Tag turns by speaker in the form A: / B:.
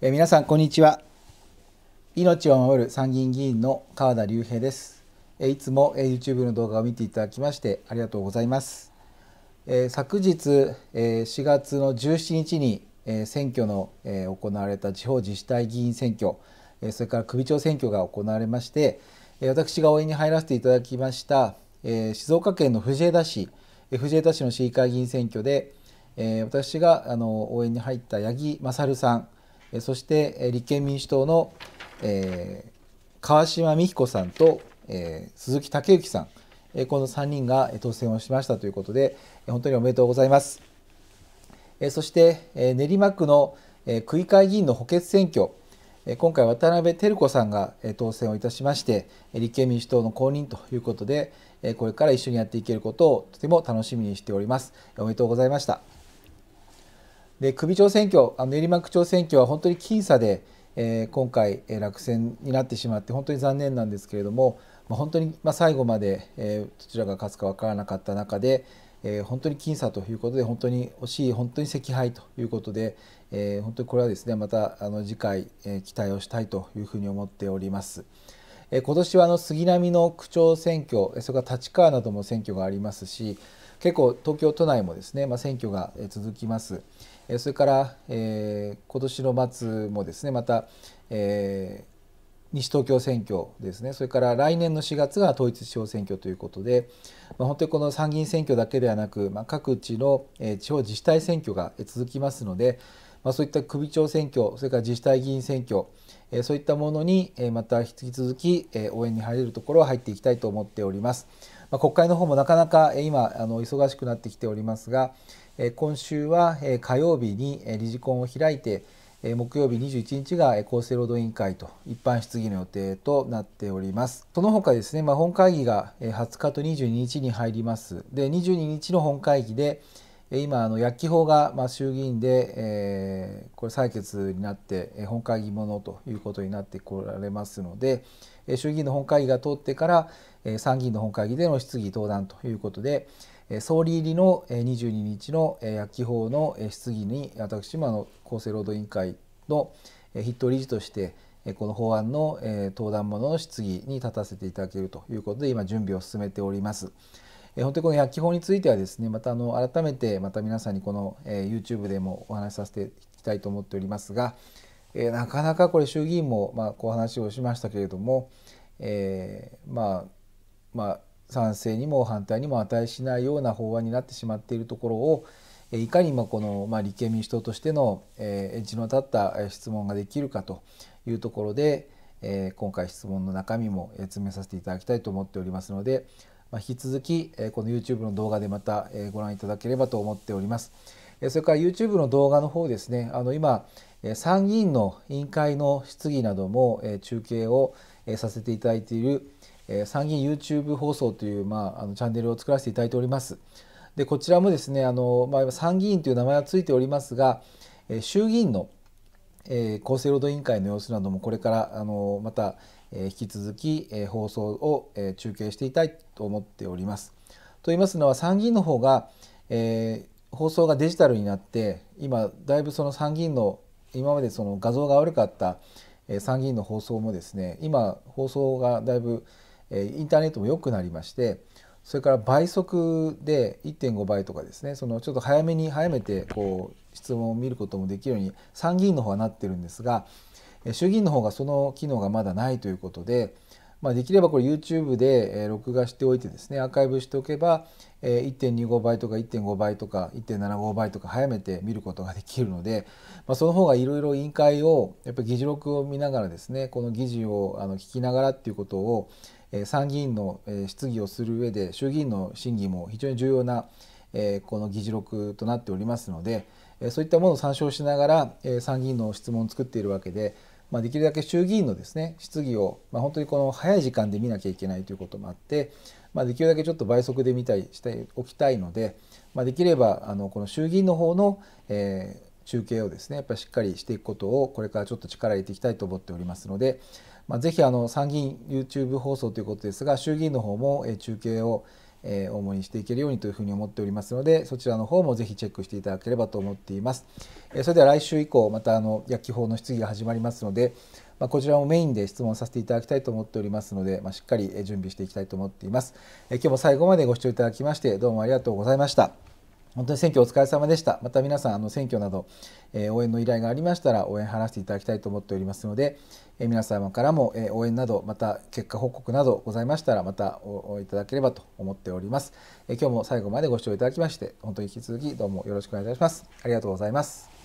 A: え皆さんこんにちは命を守る参議院議員の川田隆平ですえいつもえ YouTube の動画を見ていただきましてありがとうございますえ昨日え4月の17日にえ選挙のえ行われた地方自治体議員選挙えそれから首長選挙が行われまして私が応援に入らせていただきましたえ静岡県の藤枝市藤枝市の市議会議員選挙で、え私があの応援に入った八木勝さんそして立憲民主党の、えー、川島美彦さんと、えー、鈴木武之さん、えー、この3人が当選をしましたということで、え本当におめでとうございます。えそして、え練馬区の、え区議会議員の補欠選挙、え今回渡辺照子さんが、え当選をいたしまして、立憲民主党の公認ということで、えこれから一緒にやっていけることをとても楽しみにしております。おめでとうございました。で首長選挙あの練馬区長選挙は本当に僅差で、えー、今回、えー、落選になってしまって本当に残念なんですけれども、まあ、本当に、まあ、最後まで、えー、どちらが勝つか分からなかった中で、えー、本当に僅差ということで本当に惜しい本当に惜敗ということで、えー、本当にこれはですねまたあの次回、えー、期待をしたいというふうに思っております。えー、今年はあの杉並の区長選挙それから立川なども選挙がありますし結構東京都内もですね、まあ、選挙が続きます。それから、えー、今年の末もですねまた、えー、西東京選挙ですねそれから来年の4月が統一地方選挙ということで、まあ、本当にこの参議院選挙だけではなく、まあ、各地の、えー、地方自治体選挙が続きますので、まあ、そういった首長選挙それから自治体議員選挙、そういったものに、また引き続き、応援に入れるところは入っていきたいと思っております。まあ、国会の方もなかなか、今あの忙しくなってきておりますが、今週は、火曜日に、理事懇を開いて、木曜日21日が厚生労働委員会と一般質疑の予定となっております。その他ですね、まあ、本会議が20日と22日に入ります。で、22日の本会議で、今あの薬期法がまあ衆議院で、えー、これ採決になって本会議ものということになってこられますので衆議院の本会議が通ってから参議院の本会議での質疑登壇ということで総理入りの22日の薬期法の質疑に私もあの厚生労働委員会の筆頭理事としてこの法案の登壇ものの質疑に立たせていただけるということで今準備を進めております。え本当にこの薬機法についてはですねまたあの改めてまた皆さんにこの、え YouTube でもお話しさせていきたいと思っておりますが、えなかなかこれ衆議院も、まあ、こう話をしましたけれども、えまあまあ賛成にも反対にも値しないような法案になってしまっているところをいかにもこの、まあ、立憲民主党としての、えー、エッジの立った質問ができるかというところで、え今回質問の中身も詰めさせていただきたいと思っておりますのでまあ、引き続き、えこの YouTube の動画でまた、えご覧いただければと思っております。えそれから YouTube の動画の方ですね、あの今、え参議院の委員会の質疑なども、え中継を、えさせていただいている、え参議院 YouTube 放送という、まあ、あのチャンネルを作らせていただいております。でこちらもですねあの、まあ、参議院という名前はついておりますが、え衆議院の、え厚生労働委員会の様子などもこれからあのまた、え引き続き、え放送を、え中継していたいと思っております。と言いますのは参議院の方が、え放送がデジタルになって今だいぶその参議院の今までその画像が悪かった参議院の放送もですね今放送がだいぶインターネットも良くなりましてそれから倍速で1.5倍とかですねそのちょっと早めに早めてこう質問を見ることもできるように参議院の方はなってるんですが衆議院の方がその機能がまだないということで、まあ、できればこれ YouTube で録画しておいてですねアーカイブしておけば1.25倍とか1.5倍とか1.75倍とか早めて見ることができるので、まあ、その方がいろいろ委員会をやっぱり議事録を見ながらですねこの議事をあの聞きながらっていうことを参議院の質疑をする上で衆議院の審議も非常に重要なえこの議事録となっておりますので、えそういったものを参照しながら、え参議院の質問を作っているわけで、まあ、できるだけ衆議院のですね質疑を、まあ、本当にこの早い時間で見なきゃいけないということもあって、まあ、できるだけちょっと倍速で見たりしておきたいので、まあ、できればあのこの衆議院の方の、えー、中継をですねやっぱりしっかりしていくことをこれからちょっと力入れていきたいと思っておりますので、まあ、ぜひあの参議院 YouTube 放送ということですが衆議院の方も、え中継を、えー、大にしていけるようにというふうに思っておりますのでそちらの方もぜひチェックしていただければと思っています、えそれでは来週以降またあの薬機法の質疑が始まりますので、まこちらもメインで質問させていただきたいと思っておりますので、ましっかり準備していきたいと思っています、え今日も最後までご視聴いただきましてどうもありがとうございました本当に選挙お疲れ様でした。また皆さん、あの選挙など、えー、応援の依頼がありましたら、応援払わせていただきたいと思っておりますので、えー、皆様からも、えー、応援など、また結果報告などございましたら、またおいただければと思っております、え今日も最後までご視聴いただきまして、本当に引き続きどうもよろしくお願いいたします。ありがとうございます。